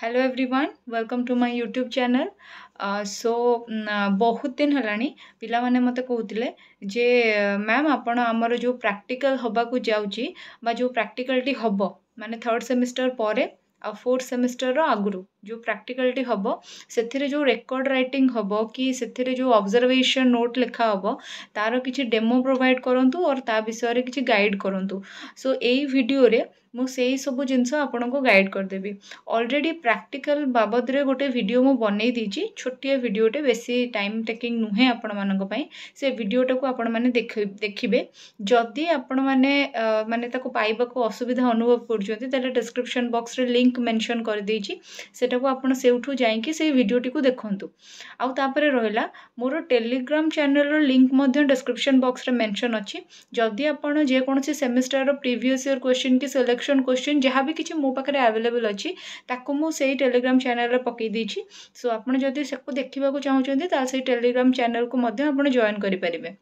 hello everyone welcome to my YouTube channel so बहुत दिन हलानी ପିଲାମାନେ ମୋତେ କହୁଥିଲେ ଯେ ମ୍ୟାମ୍ ଆପଣ ଆମର ଯେଉଁ ପ୍ରାକ୍ଟିକାଲ ହେବାକୁ ଯାଉଛି ବା ଯେଉଁ ପ୍ରାକ୍ଟିକାଲଟି ହେବ ମାନେ ଥର୍ଡ଼ ସେମିଷ୍ଟର ପରେ ଆଉ ଫୋର୍ଥ ସେମିଷ୍ଟରର ଆଗରୁ जो प्राक्टिकालिटी हम से जो रेकर्ड रईटिंग हम कि जो अबजरवेशन नोट लिखा हम तार किसी डेमो प्रोभाइड करूँ और ता विषय में किसी गाइड करूँ सो यही यो मुझे सब को गाइड करदेवि अलरेडी प्राक्टिकाल बाबदे गोटे भिड मुझ बन छोटिया भिडटे बेस टाइम टेकिंग नुहे आपण मानी से भिडटा को आपण मैंने देख देखिए जदि आपण मैंने मानक पाइबा को असुविधा अनुभव करें डिस्क्रिपन बक्स रे लिंक मेनसन करदे से ସେଟାକୁ ଆପଣ ସେଇଠୁ ଯାଇକି ସେଇ ଭିଡ଼ିଓଟିକୁ ଦେଖନ୍ତୁ ଆଉ ତାପରେ ରହିଲା ମୋର ଟେଲିଗ୍ରାମ ଚ୍ୟାନେଲର ଲିଙ୍କ ମଧ୍ୟ ଡେସ୍କ୍ରିପସନ୍ ବକ୍ସରେ ମେନସନ୍ ଅଛି ଯଦି ଆପଣ ଯେକୌଣସି ସେମିଷ୍ଟାରର ପ୍ରିଭିୟସ୍ ଇୟର୍ କ୍ୱେଶ୍ଚିନ୍ କି ସିଲେକ୍ସନ୍ କ୍ୱେଶ୍ଚିନ୍ ଯାହା ବି କିଛି ମୋ ପାଖରେ ଆଭେଲେବଲ୍ ଅଛି ତାକୁ ମୁଁ ସେଇ ଟେଲିଗ୍ରାମ ଚ୍ୟାନେଲରେ ପକାଇ ଦେଇଛି ସୋ ଆପଣ ଯଦି ସେକୁ ଦେଖିବାକୁ ଚାହୁଁଛନ୍ତି ତାହେଲେ ସେଇ ଟେଲିଗ୍ରାମ ଚ୍ୟାନେଲକୁ ମଧ୍ୟ ଆପଣ ଜଏନ୍ କରିପାରିବେ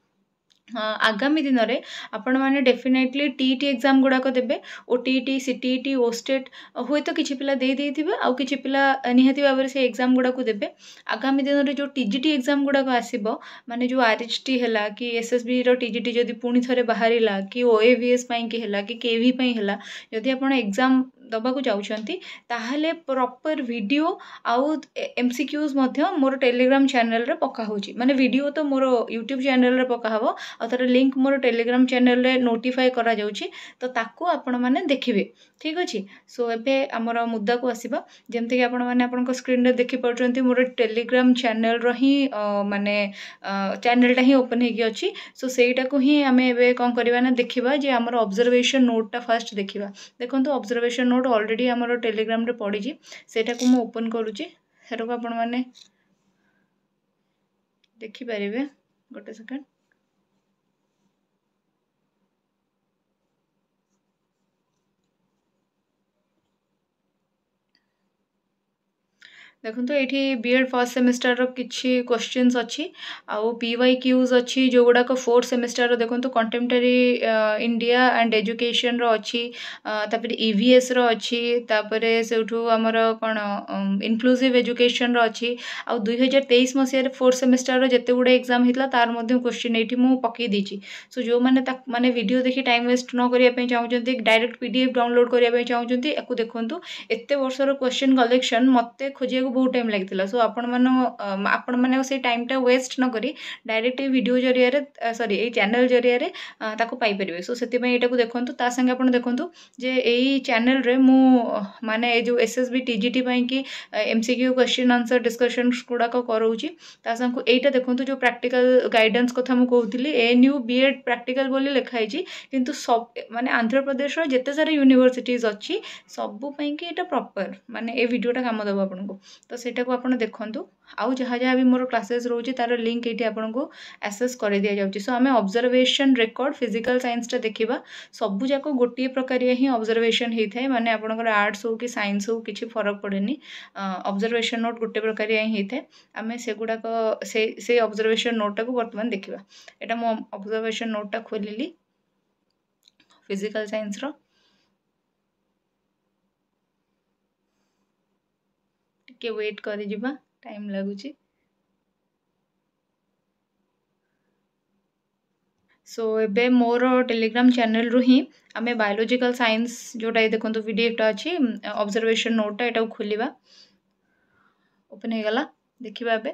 ଆଗାମୀ ଦିନରେ ଆପଣମାନେ ଡେଫିନେଟଲି ଟି ଟି ଏକ୍ଜାମ୍ ଗୁଡ଼ାକ ଦେବେ ଓ ଟି ଟି ସି ଟି ଟି ଓଷ୍ଟେଟ୍ ହୁଏତ କିଛି ପିଲା ଦେଇଦେଇଥିବେ ଆଉ କିଛି ପିଲା ନିହାତି ଭାବରେ ସେ ଏକ୍ଜାମ୍ ଗୁଡ଼ାକୁ ଦେବେ ଆଗାମୀ ଦିନରେ ଯେଉଁ ଟି ଜି ଟି ଏକ୍ଜାମ୍ ଗୁଡ଼ାକ ଆସିବ ମାନେ ଯେଉଁ ଆର୍ ଏଚ୍ ଟି ହେଲା କି ଏସ୍ ଏସ୍ ବିର ଟି ଜି ଟି ଯଦି ପୁଣି ଥରେ ବାହାରିଲା କି ଓ ଏ ଭି ଏସ୍ ପାଇଁକି ହେଲା କି କେ ଭି ପାଇଁ ହେଲା ଯଦି ଆପଣ ଏକ୍ଜାମ୍ ଦେବାକୁ ଚାହୁଁଛନ୍ତି ତା'ହେଲେ ପ୍ରପର୍ ଭିଡ଼ିଓ ଆଉ ଏମ୍ ସି କ୍ୟୁଜ୍ ମଧ୍ୟ ମୋର ଟେଲିଗ୍ରାମ୍ ଚ୍ୟାନେଲ୍ରେ ପକା ହେଉଛି ମାନେ ଭିଡ଼ିଓ ତ ମୋର ୟୁଟ୍ୟୁବ୍ ଚ୍ୟାନେଲ୍ରେ ପକା ହେବ ଆଉ ତା'ର ଲିଙ୍କ୍ ମୋର ଟେଲିଗ୍ରାମ୍ ଚ୍ୟାନେଲ୍ରେ ନୋଟିଫାଏ କରାଯାଉଛି ତ ତାକୁ ଆପଣମାନେ ଦେଖିବେ ठीक अच्छे सो एम मुदा को आसवा जमीक आपण स्क्रीन देखिपुट मोर टेलीग्राम चेल रही मानने चेलटा ही ओपन हो देखा जो आम अब्जरभेसन नोटा फास्ट देखा देखो अब्जरभेसन नोट अलरेडी आम टेलीग्राम पड़ी से मुझे ओपन करुच्चे आप देखिपर गोटे सेकेंड ଦେଖନ୍ତୁ ଏଇଠି ବି ଏଡ଼୍ ଫାର୍ଷ୍ଟ ସେମିଷ୍ଟାରର କିଛି କୋଶ୍ଚିନ୍ସ ଅଛି ଆଉ ପି ୱାଇ କ୍ୟୁଜ୍ ଅଛି ଯେଉଁଗୁଡ଼ାକ ଫୋର୍ଥ ସେମିଷ୍ଟାରର ଦେଖନ୍ତୁ କଣ୍ଟେମ୍ପଟାରୀ ଇଣ୍ଡିଆ ଆଣ୍ଡ ଏଜୁକେସନ୍ର ଅଛି ତାପରେ ଇ ଭି ଏସ୍ର ଅଛି ତାପରେ ସେଇଠୁ ଆମର କ'ଣ ଇନକ୍ଲୁସିଭ୍ ଏଜୁକେସନ୍ର ଅଛି ଆଉ ଦୁଇହଜାର ତେଇଶ ମସିହାରେ ଫୋର୍ଥ ସେମିଷ୍ଟାରର ଯେତେ ଗୁଡ଼ିଏ ଏକ୍ଜାମ୍ ହେଇଥିଲା ତାର ମଧ୍ୟ କୋଶ୍ଚିନ୍ ଏଇଠି ମୁଁ ପକାଇ ଦେଇଛି ସୋ ଯେଉଁମାନେ ତା ମାନେ ଭିଡ଼ିଓ ଦେଖି ଟାଇମ୍ ୱେଷ୍ଟ ନ କରିବା ପାଇଁ ଚାହୁଁଛନ୍ତି direct P D F download କରିବା ପାଇଁ ଚାହୁଁଛନ୍ତି ୟାକୁ ଦେଖନ୍ତୁ ଏତେ ବର୍ଷର କୋଶ୍ଚିନ୍ କଲେକ୍ସନ୍ ମୋତେ ଖୋଜିବାକୁ କରିବାକୁ ବହୁତ ଟାଇମ୍ ଲାଗିଥିଲା ସୋ ଆପଣମାନ ଆପଣମାନେ ସେଇ ଟାଇମ୍ଟା ୱେଷ୍ଟ ନ କରି ଡାଇରେକ୍ଟ ଏଇ ଭିଡ଼ିଓ ଜରିଆରେ ସରି ଏଇ ଚ୍ୟାନେଲ୍ ଜରିଆରେ ତାକୁ ପାଇପାରିବେ ସୋ ସେଥିପାଇଁ ଏଇଟାକୁ ଦେଖନ୍ତୁ ତା ସାଙ୍ଗେ ଆପଣ ଦେଖନ୍ତୁ ଯେ ଏଇ ଚ୍ୟାନେଲ୍ରେ ମୁଁ ମାନେ ଏ ଯେଉଁ S S B T G T ପାଇଁକି M C Q question answer discussions ଗୁଡ଼ାକ କରାଉଛି ତା ସାଙ୍ଗକୁ ଏଇଟା ଦେଖନ୍ତୁ ଯେଉଁ ପ୍ରାକ୍ଟିକାଲ ଗାଇଡ଼ାନ୍ସ କଥା ମୁଁ କହୁଥିଲି N U B Ed practical ବୋଲି ଲେଖା ହେଇଛି କିନ୍ତୁ ମାନେ ଆନ୍ଧ୍ରପ୍ରଦେଶର ଯେତେ ସାରା ୟୁନିଭର୍ସିଟିଜ୍ ଅଛି ସବୁ ପାଇଁକି ଏଇଟା ପ୍ରପର୍ ମାନେ ଏ ଭିଡ଼ିଓଟା କାମ ଦେବ ଆପଣଙ୍କୁ तो सहीटा को आप देखु आउ जहाँ जहाँ भी मोर क्लासेस रोचे तार लिंक ये आपको एसेस कर दि जाऊँगी सो आम अब्जरभेसन रेकर्ड फिजिकाल सैन्सटा देखा सबूक गोटे प्रकार हिं अबजरभेसन होता है मैंने आपर आर्ट्स हो कि सैंस हो कि फरक पड़े अब्जरभेसन नोट गोटे प्रकार होता है आम से गुड़ाक से अब्जरभेसन नोटा को बर्तमान देखा यहाँ मो नोटा खोल फिजिकाल सैन्सर ଟିକେ ୱେଟ୍ କରିଯିବା ଟାଇମ୍ ଲାଗୁଛି ସୋ ଏବେ ମୋର ଟେଲିଗ୍ରାମ ଚ୍ୟାନେଲରୁ ହିଁ ଆମେ ବାୟୋଲୋଜିକାଲ ସାଇନ୍ସ ଯେଉଁଟା ଏଇ ଦେଖନ୍ତୁ ପିଡ଼ିଏଫ୍ଟା ଅଛି ଅବଜର୍ଭେସନ୍ ନୋଟ୍ଟା ଏଇଟାକୁ ଖୋଲିବା ଓପେନ୍ ହେଇଗଲା ଦେଖିବା ଏବେ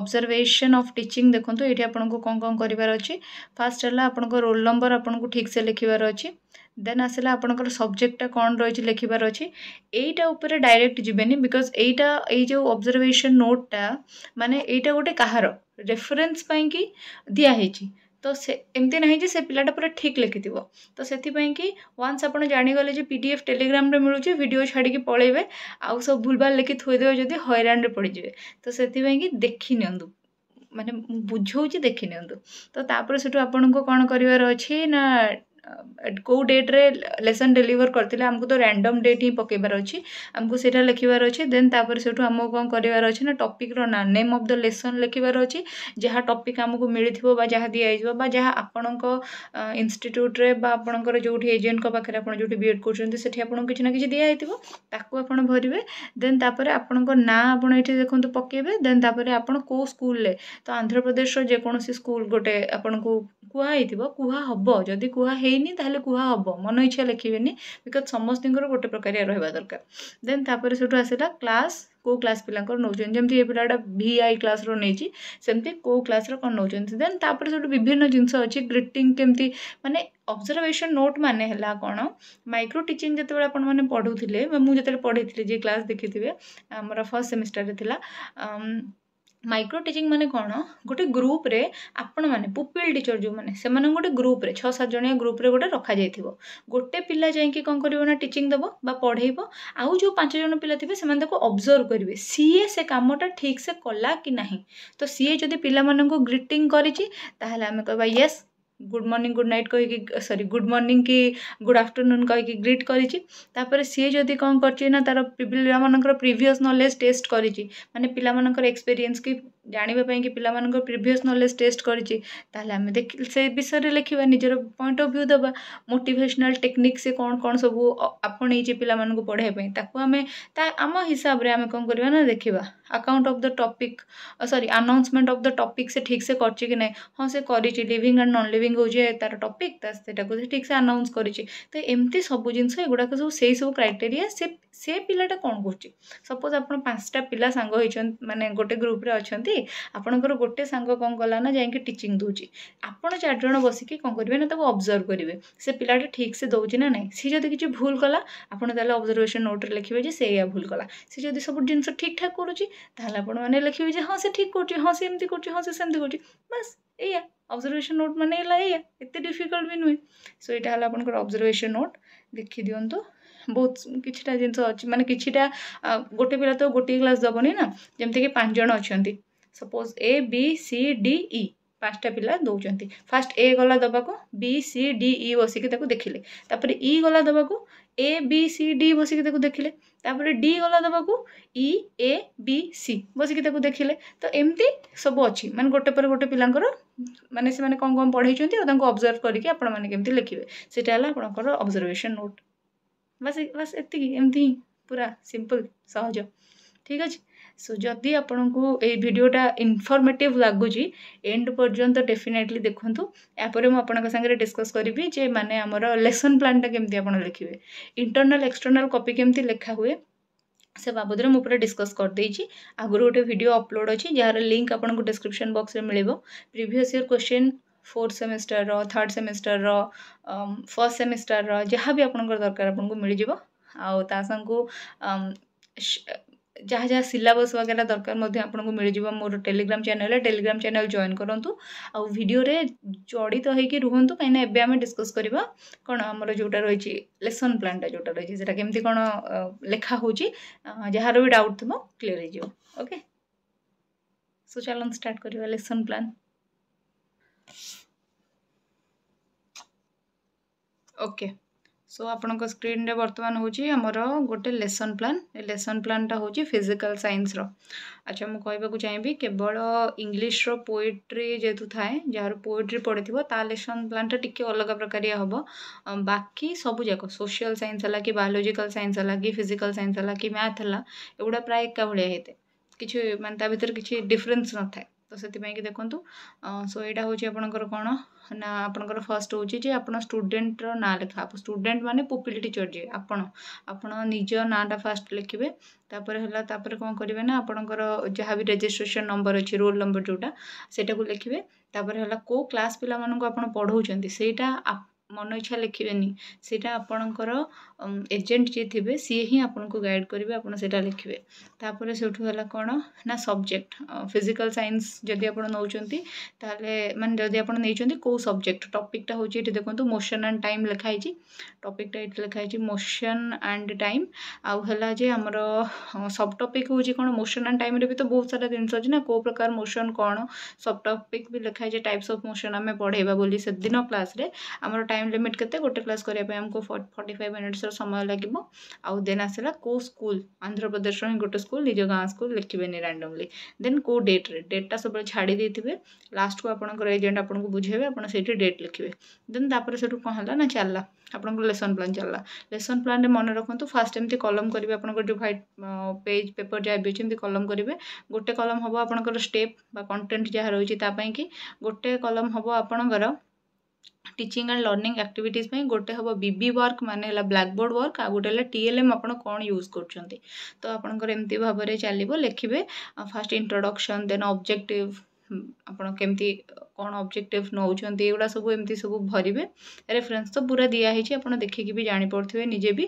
ଅବଜର୍ଭେସନ୍ ଅଫ୍ ଟିଚିଂ ଦେଖନ୍ତୁ ଏଇଠି ଆପଣଙ୍କୁ କ'ଣ କ'ଣ କରିବାର ଅଛି ଫାର୍ଷ୍ଟ ହେଲା ଆପଣଙ୍କ ରୋଲ୍ ନମ୍ବର ଆପଣଙ୍କୁ ଠିକ୍ସେ ଲେଖିବାର ଅଛି ଦେନ୍ ଆସିଲା ଆପଣଙ୍କର ସବଜେକ୍ଟଟା କ'ଣ ରହିଛି ଲେଖିବାର ଅଛି ଏଇଟା ଉପରେ ଡାଇରେକ୍ଟ ଯିବେନି ବିକଜ୍ ଏଇଟା ଏଇ ଯେଉଁ ଅବଜର୍ଭେସନ୍ ନୋଟ୍ଟା ମାନେ ଏଇଟା ଗୋଟେ କାହାର ରେଫରେନ୍ସ ପାଇଁକି ଦିଆହେଇଛି ତ ସେ ଏମିତି ନାହିଁ ଯେ ସେ ପିଲାଟା ପୁରା ଠିକ୍ ଲେଖିଥିବ ତ ସେଥିପାଇଁ କି ୱାନ୍ସ ଆପଣ ଜାଣିଗଲେ ଯେ ପି ଡି ଏଫ୍ ଟେଲିଗ୍ରାମରେ ମିଳୁଛି ଭିଡ଼ିଓ ଛାଡ଼ିକି ପଳେଇବେ ଆଉ ସବୁ ଭୁଲଭାଲ ଲେଖି ଥୋଇଦେବେ ଯଦି ହଇରାଣରେ ପଡ଼ିଯିବେ ତ ସେଥିପାଇଁ କି ଦେଖି ନିଅନ୍ତୁ ମାନେ ବୁଝଉଛି ଦେଖି ନିଅନ୍ତୁ ତ ତାପରେ ସେଠୁ ଆପଣଙ୍କୁ କ'ଣ କରିବାର ଅଛି ନା କେଉଁ ଡେଟ୍ରେ ଲେସନ୍ ଡେଲିଭର କରିଥିଲେ ଆମକୁ ତ ରାଣ୍ଡମ୍ ଡେଟ୍ ହିଁ ପକାଇବାର ଅଛି ଆମକୁ ସେଇଟା ଲେଖିବାର ଅଛି ଦେନ୍ ତାପରେ ସେଇଠୁ ଆମକୁ କ'ଣ କରିବାର ଅଛି ନା ଟପିକ୍ର ନା ନେମ୍ ଅଫ୍ ଦ ଲେସନ୍ ଲେଖିବାର ଅଛି ଯାହା ଟପିକ୍ ଆମକୁ ମିଳିଥିବ ବା ଯାହା ଦିଆହେଇଯିବ ବା ଯାହା ଆପଣଙ୍କ ଇନଷ୍ଟିଚ୍ୟୁଟ୍ରେ ବା ଆପଣଙ୍କର ଯେଉଁଠି ଏଜେଣ୍ଟଙ୍କ ପାଖରେ ଆପଣ ଯେଉଁଠି ବିଏଡ଼୍ କରୁଛନ୍ତି ସେଠି ଆପଣଙ୍କୁ କିଛି ନା କିଛି ଦିଆହେଇଥିବ ତାକୁ ଆପଣ ଭରିବେ ଦେନ୍ ତାପରେ ଆପଣଙ୍କ ନାଁ ଆପଣ ଏଠି ଦେଖନ୍ତୁ ପକାଇବେ ଦେନ୍ ତାପରେ ଆପଣ କେଉଁ ସ୍କୁଲରେ ତ ଆନ୍ଧ୍ରପ୍ରଦେଶର ଯେକୌଣସି ସ୍କୁଲ ଗୋଟେ ଆପଣଙ୍କୁ କୁହାହେଇଥିବ କୁହା ହେବ ଯଦି କୁହା ହେଇ लिखेनी तेल कह मन इच्छा लिखे बिकज समस्त गोटे प्रकार रहा दरकार देन तापर से आसा क्लास को क्लास पिला नौकर जमी पिलाटा भि आई क्लास रही कौ क्लास कौन नौ देन तापर से विभिन्न जिनस अच्छे ग्रीटिंग केमती मानने अब्जरवेशन नोट मानला कौन माइक्रो टीचिंग जो आपने पढ़ू थे मुझे पढ़े थी जी क्लास देखी थे आमर फर्स्ट सेमिस्टर थी ମାଇକ୍ରୋ ଟିଚିଂ ମାନେ କ'ଣ ଗୋଟେ ଗ୍ରୁପ୍ରେ ଆପଣମାନେ ପୁପିଲ୍ ଟିଚର୍ ଯେଉଁମାନେ ସେମାନଙ୍କୁ ଗୋଟେ ଗ୍ରୁପ୍ରେ ଛଅ ସାତ ଜଣିଆ ଗ୍ରୁପ୍ରେ ଗୋଟେ ରଖାଯାଇଥିବ ଗୋଟେ ପିଲା ଯାଇକି କ'ଣ କରିବ ନା ଟିଚିଂ ଦେବ ବା ପଢ଼େଇବ ଆଉ ଯେଉଁ ପାଞ୍ଚ ଜଣ ପିଲା ଥିବେ ସେମାନେ ତାକୁ ଅବଜର୍ଭ କରିବେ ସିଏ ସେ କାମଟା ଠିକ୍ ସେ କଲା କି ନାହିଁ ତ ସିଏ ଯଦି ପିଲାମାନଙ୍କୁ ଗ୍ରିଟିଂ କରିଛି ତାହେଲେ ଆମେ କହିବା yes good morning good night কহিকি সরি গুড মর্নিং কি গুড আফটরনুন কহিকি গ্রিট করেছি তাপরে সি যদি কম করছে না তার পিলামানঙ্কর প্রিভিয়স নলেজ টেস্ট করেছি মানে পিলামানঙ্কর এক্সপেরিয়েন্স কি जानापी कि पिला प्रिभस नलेज टेस्ट करें से विषय में लिखा निजर पॉइंट अफ भ्यू दबा मोटेसनाल टेक्निक से कौन कौन सब आपणे पिला पढ़ापे आम हिसाब से आम कौन करवा देखा आकाउंट अफ द टपिक सरी आनाउन्समेंट अफ द टपिक से ठीक से कर हाँ से कर लिविंग एंड नन लिविंग हो तार टपिक ठीक से आनाउन्स कर एमती सब जिन एगुड़ा सब से सब क्राइटेरिया से पिलाटा कौन कर सपोज आप पांचटा पिला सांग मानने गोटे ग्रुप्रे अच्छा ଆପଣଙ୍କର ଗୋଟେ ସାଙ୍ଗ କ'ଣ କଲା ନା ଯାଇକି ଟିଚିଂ ଦେଉଛି ଆପଣ ଚାରିଜଣ ବସିକି କ'ଣ କରିବେ ନା ତାକୁ ଅବଜର୍ଭ କରିବେ ସେ ପିଲାଟା ଠିକ୍ସେ ଦେଉଛି ନା ନାହିଁ ସିଏ ଯଦି କିଛି ଭୁଲ କଲା ଆପଣ ତାହେଲେ ଅବଜର୍ଭେସନ୍ ନୋଟ୍ରେ ଲେଖିବେ ଯେ ସେ ଏଇଆ ଭୁଲ କଲା ସେ ଯଦି ସବୁ ଜିନିଷ ଠିକ୍ ଠାକ୍ କରୁଛି ତାହେଲେ ଆପଣମାନେ ଲେଖିବେ ଯେ ହଁ ସେ ଠିକ୍ କରୁଛି ହଁ ସେ ଏମିତି କରୁଛି ହଁ ସେ ସେମିତି କରୁଛି ବାସ୍ ଏଇଆ ଅବଜର୍ଭେସନ୍ ନୋଟ୍ ମାନେ ହେଲା ଏଇଆ ଏତେ ଡିଫିକଲ୍ଟ ବି ନୁହେଁ ସୋ ଏଇଟା ହେଲା ଆପଣଙ୍କର ଅବଜର୍ଭେସନ୍ ନୋଟ୍ ଦେଖିଦିଅନ୍ତୁ ବହୁତ କିଛିଟା ଜିନିଷ ଅଛି ମାନେ କିଛିଟା ଗୋଟେ ପିଲା ତ ଗୋଟିଏ କ୍ଲାସ୍ ଦେବନି ନା ଯେମିତିକି ପାଞ୍ଚ ଜଣ ଅଛନ୍ତି suppose A B C D E पांचटा पिला दौरान फास्ट ए गला दबाको बी सी डी ई बसिक देखिले तापर इ गला दबाको ए बी सी डी बसिक देखिले तापर डी गला दबाको इ ए बी सी बसिक देखिले तो एमती सब अच्छी मान गोटे पर गोटे पिला मानने से कौन कौन पढ़ाई और अब्जर्व करके आपत लिखे से है नोट बस बस एति एमती पूरा सिंपल सहज ठीक अच्छे ସୋ ଯଦି ଆପଣଙ୍କୁ ଏଇ ଭିଡ଼ିଓଟା ଇନଫର୍ମେଟିଭ୍ ଲାଗୁଛି ଏଣ୍ଡ ପର୍ଯ୍ୟନ୍ତ ଡେଫିନେଟଲି ଦେଖନ୍ତୁ ଏହାପରେ ମୁଁ ଆପଣଙ୍କ ସାଙ୍ଗରେ ଡିସ୍କସ୍ କରିବି ଯେ ମାନେ ଆମର ଲେସନ୍ ପ୍ଲାନ୍ଟା କେମିତି ଆପଣ ଲେଖିବେ ଇଣ୍ଟରନାଲ୍ ଏକ୍ସଟର୍ନାଲ୍ କପି କେମିତି ଲେଖା ହୁଏ ସେ ବାବଦରେ ମୁଁ ପୁରା ଡିସ୍କସ୍ କରିଦେଇଛି ଆଗରୁ ଗୋଟେ ଭିଡ଼ିଓ ଅପଲୋଡ଼ ଅଛି ଯାହାର ଲିଙ୍କ୍ ଆପଣଙ୍କୁ ଡିସ୍କ୍ରିପ୍ସନ୍ ବକ୍ସରେ ମିଳିବ ପ୍ରିଭିୟସ୍ ଇୟର୍ କ୍ୱେଶ୍ଚିନ୍ ଫୋର୍ଥ ସେମିଷ୍ଟରର ଥାର୍ଡ଼ ସେମିଷ୍ଟରର ଫର୍ଷ୍ଟ ସେମିଷ୍ଟରର ଯାହା ବି ଆପଣଙ୍କର ଦରକାର ଆପଣଙ୍କୁ ମିଳିଯିବ ଆଉ ତା ସାଙ୍ଗକୁ ଯାହା ଯାହା ସିଲାବସ୍ ବଗେରା ଦରକାର ମଧ୍ୟ ଆପଣଙ୍କୁ ମିଳିଯିବ ମୋର ଟେଲିଗ୍ରାମ୍ ଚ୍ୟାନେଲ୍ରେ ଟେଲିଗ୍ରାମ୍ ଚ୍ୟାନେଲ୍ ଜଏନ୍ କରନ୍ତୁ ଆଉ ଭିଡ଼ିଓରେ ଜଡ଼ିତ ହେଇକି ରୁହନ୍ତୁ କାହିଁକିନା ଏବେ ଆମେ ଡିସ୍କସ୍ କରିବା କ'ଣ ଆମର ଯେଉଁଟା ରହିଛି ଲେସନ୍ ପ୍ଲାନ୍ଟା ଯେଉଁଟା ରହିଛି ସେଇଟା କେମିତି କ'ଣ ଲେଖା ହେଉଛି ଯାହାର ବି ଡାଉଟ୍ ଥିବ କ୍ଲିଅର୍ ହେଇଯିବ ଓକେ ସୋ ଚାଲନ୍ତୁ ଷ୍ଟାର୍ଟ କରିବା ଲେସନ୍ ପ୍ଲାନ୍ ଓକେ ସୋ ଆପଣଙ୍କ ସ୍କ୍ରିନ୍ରେ ବର୍ତ୍ତମାନ ହେଉଛି ଆମର ଗୋଟେ ଲେସନ୍ ପ୍ଲାନ୍ ଏ ଲେସନ୍ ପ୍ଲାନ୍ଟା ହେଉଛି ଫିଜିକାଲ୍ ସାଇନ୍ସର ଆଚ୍ଛା ମୁଁ କହିବାକୁ ଚାହିଁବି କେବଳ ଇଂଲିଶର ପୋଏଟ୍ରି ଯେହେତୁ ଥାଏ ଯାହାର ପୋଏଟ୍ରି ପଢ଼ିଥିବ ତା ଲେସନ୍ ପ୍ଲାନ୍ଟା ଟିକେ ଅଲଗା ପ୍ରକାରିଆ ହେବ ବାକି ସବୁଯାକ ସୋସିଆଲ୍ ସାଇନ୍ସ ହେଲା କି ବାୟୋଲୋଜିକାଲ୍ ସାଇନ୍ସ ହେଲା କି ଫିଜିକାଲ୍ ସାଇନ୍ସ ହେଲା କି ମ୍ୟାଥ୍ ହେଲା ଏଗୁଡ଼ା ପ୍ରାୟ ଏକା ଭଳିଆ ହେଇଥାଏ କିଛି ମାନେ ତା ଭିତରେ କିଛି ଡିଫରେନ୍ସ ନଥାଏ ତ ସେଥିପାଇଁକି ଦେଖନ୍ତୁ ସୋ ଏଇଟା ହେଉଛି ଆପଣଙ୍କର କ'ଣ ନା ଆପଣଙ୍କର ଫାର୍ଷ୍ଟ ହେଉଛି ଯେ ଆପଣ ଷ୍ଟୁଡେଣ୍ଟର ନାଁ ଲେଖା ଷ୍ଟୁଡେଣ୍ଟ ମାନେ ପୁପିଲି ଟିଚର୍ ଯିଏ ଆପଣ ଆପଣ ନିଜ ନାଁଟା ଫାର୍ଷ୍ଟ ଲେଖିବେ ତାପରେ ହେଲା ତାପରେ କ'ଣ କରିବେ ନା ଆପଣଙ୍କର ଯାହା ବି ରେଜିଷ୍ଟ୍ରେସନ୍ ନମ୍ବର ଅଛି ରୋଲ୍ ନମ୍ବର ଯେଉଁଟା ସେଇଟାକୁ ଲେଖିବେ ତାପରେ ହେଲା କେଉଁ କ୍ଲାସ୍ ପିଲାମାନଙ୍କୁ ଆପଣ ପଢ଼ାଉଛନ୍ତି ସେଇଟା ମନ ଇଚ୍ଛା ଲେଖିବେନି ସେଇଟା ଆପଣଙ୍କର ଏଜେଣ୍ଟ ଯିଏ ଥିବେ ସିଏ ହିଁ ଆପଣଙ୍କୁ ଗାଇଡ଼ କରିବେ ଆପଣ ସେଇଟା ଲେଖିବେ ତା'ପରେ ସେଇଠୁ ହେଲା କ'ଣ ନା ସବଜେକ୍ଟ ଫିଜିକାଲ୍ ସାଇନ୍ସ ଯଦି ଆପଣ ନେଉଛନ୍ତି ତାହେଲେ ମାନେ ଯଦି ଆପଣ ନେଇଛନ୍ତି କେଉଁ ସବଜେକ୍ଟ ଟପିକ୍ଟା ହେଉଛି ଏଠି ଦେଖନ୍ତୁ ମୋସନ୍ ଆଣ୍ଡ ଟାଇମ୍ ଲେଖା ହେଇଛି ଟପିକ୍ଟା ଏଇଠି ଲେଖା ହେଇଛି ମୋସନ୍ ଆଣ୍ଡ ଟାଇମ୍ ଆଉ ହେଲା ଯେ ଆମର ସବ୍ ଟପିକ୍ ହେଉଛି କ'ଣ ମୋସନ୍ ଆଣ୍ଡ ଟାଇମ୍ରେ ବି ତ ବହୁତ ସାରା ଜିନିଷ ଅଛି ନା କେଉଁ ପ୍ରକାର ମୋସନ୍ କ'ଣ ସବ୍ ଟପିକ୍ ବି ଲେଖା ହେଇଛି ଟାଇପ୍ସ ଅଫ୍ ମୋସନ୍ ଆମେ ପଢ଼େଇବା ବୋଲି ସେଦିନ କ୍ଲାସ୍ରେ ଆମର ଟାଇମ୍ टाइम लिमिट के गोटे क्लास करवाई आमको फर्टी फाइव मिनिट्स समय लगे आउ दे आसा कोई स्कूल आंध्र प्रदेश में गोटे स्कूल निज गाँ स्कूल लिखे रांडमली देन कोई डेट्रे डेटा सब देते लास्ट को आपर एजेंट आपको बुझे आप डेट लिखे देन सेठ कौन है ना चलला आपको लेसन प्लां चलला लेसन प्लां मन रखुद फास्ट एम कलम करेंगे आप ह्वैट पेज पेपर जहाँ भी अच्छे कलम करेंगे गोटे कलम हम आप स्टेप कंटेन्ट जहाँ रही कि गोटे कलम हम आपणकर টিচিং ଆଣ୍ଡ ଲର୍ଣ୍ଣିଂ ଆକ୍ଟିଭିଟିଜ୍ ପାଇଁ ଗୋଟେ ହେବ ବିବି ୱାର୍କ ମାନେ ହେଲା ବ୍ଲାକବୋର୍ଡ଼ ୱାର୍କ ଆଉ ଗୋଟେ ହେଲା ଟିଏଲ୍ଏମ୍ ଆପଣ କ'ଣ ୟୁଜ୍ କରୁଛନ୍ତି ତ ଆପଣଙ୍କର ଏମିତି ଭାବରେ ଚାଲିବ ଲେଖିବେ ଫାର୍ଷ୍ଟ ଇଣ୍ଟ୍ରୋଡକ୍ସନ୍ ଦେନ୍ ଅବଜେକ୍ଟିଭ୍ ଆପଣ କେମିତି କ'ଣ ଅବଜେକ୍ଟିଭ୍ ନେଉଛନ୍ତି ଏଗୁଡ଼ା ସବୁ ଏମିତି ସବୁ ଭରିବେ ରେଫରେନ୍ସ ତ ପୁରା ଦିଆହେଇଛି ଆପଣ ଦେଖିକି ବି ଜାଣିପାରୁଥିବେ ନିଜେ ବି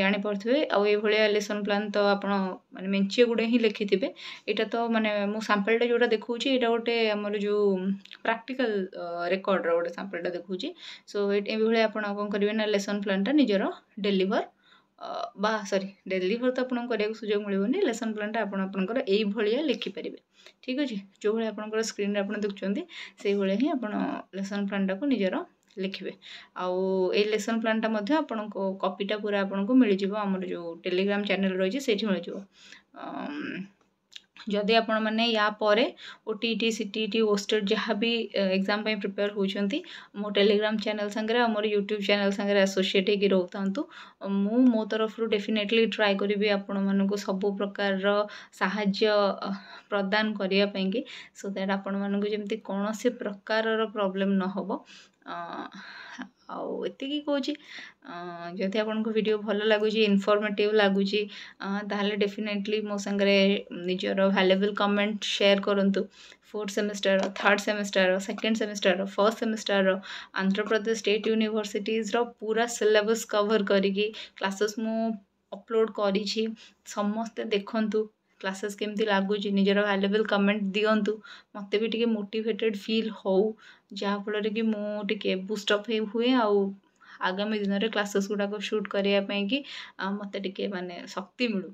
ଜାଣିପାରୁଥିବେ ଆଉ ଏଇଭଳିଆ ଲେସନ୍ ପ୍ଲାନ୍ ତ ଆପଣ ମାନେ ମେଞ୍ଚେ ଗୁଡ଼େ ହିଁ ଲେଖିଥିବେ ଏଇଟା ତ ମାନେ ମୁଁ ସାମ୍ପଲ୍ଟା ଯେଉଁଟା ଦେଖାଉଛି ଏଇଟା ଗୋଟେ ଆମର ଯେଉଁ ପ୍ରାକ୍ଟିକାଲ୍ ରେକର୍ଡ଼ର ଗୋଟେ ସାମ୍ପଲ୍ଟା ଦେଖାଉଛି ସୋ ଏଇଭଳିଆ ଆପଣ କ'ଣ କରିବେ ନା ଲେସନ୍ ପ୍ଲାନ୍ଟା ନିଜର ଡେଲିଭର୍ ବା ସରି ଡେଲି ବ୍ରତ ଆପଣଙ୍କୁ କରିବାକୁ ସୁଯୋଗ ମିଳିବନି ଲେସନ୍ ପ୍ଲାନ୍ଟା ଆପଣ ଆପଣଙ୍କର ଏଇଭଳିଆ ଲେଖିପାରିବେ ଠିକ୍ ଅଛି ଯେଉଁଭଳିଆ ଆପଣଙ୍କର ସ୍କ୍ରିନ୍ରେ ଆପଣ ଦେଖୁଛନ୍ତି ସେଇଭଳିଆ ହିଁ ଆପଣ ଲେସନ୍ ପ୍ଲାନ୍ଟାକୁ ନିଜର ଲେଖିବେ ଆଉ ଏଇ ଲେସନ୍ ପ୍ଲାନ୍ଟା ମଧ୍ୟ ଆପଣଙ୍କ କପିଟା ପୁରା ଆପଣଙ୍କୁ ମିଳିଯିବ ଆମର ଯେଉଁ ଟେଲିଗ୍ରାମ୍ ଚ୍ୟାନେଲ୍ ରହିଛି ସେଇଠି ମିଳିଯିବ ଯଦି ଆପଣମାନେ ୟା ପରେ ଓ ଟି ଇ ଟି ସି ଟି ଇ ଟି ଓଷ୍ଟେଡ଼୍ ଯାହା ବି ଏକ୍ଜାମ୍ ପାଇଁ ପ୍ରିପେୟାର୍ ହେଉଛନ୍ତି ମୋ ଟେଲିଗ୍ରାମ୍ ଚ୍ୟାନେଲ୍ ସାଙ୍ଗରେ ଆଉ ମୋର ୟୁଟ୍ୟୁବ୍ ଚ୍ୟାନେଲ୍ ସାଙ୍ଗରେ ଆସୋସିଏଟ୍ ହେଇକି ରହୁଥାନ୍ତୁ ମୁଁ ମୋ ତରଫରୁ ଡେଫିନେଟଲି ଟ୍ରାଏ କରିବି ଆପଣମାନଙ୍କୁ ସବୁ ପ୍ରକାରର ସାହାଯ୍ୟ ପ୍ରଦାନ କରିବା ପାଇଁକି ସୋ ଦ୍ୟାଟ୍ ଆପଣମାନଙ୍କୁ ଯେମିତି କୌଣସି ପ୍ରକାରର ପ୍ରୋବ୍ଲେମ୍ ନ ହେବ आतीक कौच जदि आपको भिड भल लगुच इनफर्मेटिव लगुच डेफिनेटली मो सांगे निजर भैलेबल कमेंट सेयार करूँ fourth semester third semester second semester first semester Andhra Pradesh state यूनिभर्सीटर पूरा सिलेबस कभर करसेस मुझे अपलोड करते देखूँ କ୍ଲାସେସ୍ କେମିତି ଲାଗୁଛି ନିଜର ଭାଲ୍ୟୁଏବଲ୍ କମେଣ୍ଟ ଦିଅନ୍ତୁ ମୋତେ ବି ଟିକେ ମୋଟିଭେଟେଡ଼୍ ଫିଲ୍ ହେଉ ଯାହାଫଳରେ କି ମୁଁ ଟିକେ ବୁଷ୍ଟଅପ୍ ହୁଏ ଆଉ ଆଗାମୀ ଦିନରେ କ୍ଲାସେସ୍ ଗୁଡ଼ାକ ସୁଟ୍ କରିବା ପାଇଁକି ମୋତେ ଟିକେ ମାନେ ଶକ୍ତି ମିଳୁ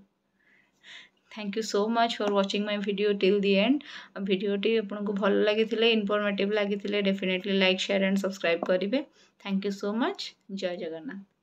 thank you so much for watching my video till the end ଭିଡ଼ିଓଟି ଆପଣଙ୍କୁ ଭଲ ଲାଗିଥିଲେ ଇନଫର୍ମେଟିଭ୍ ଲାଗିଥିଲେ definitely like share and subscribe କରିବେ থ্যাংক ୟୁ ସୋ ମଚ୍ ଜୟ ଜଗନ୍ନାଥ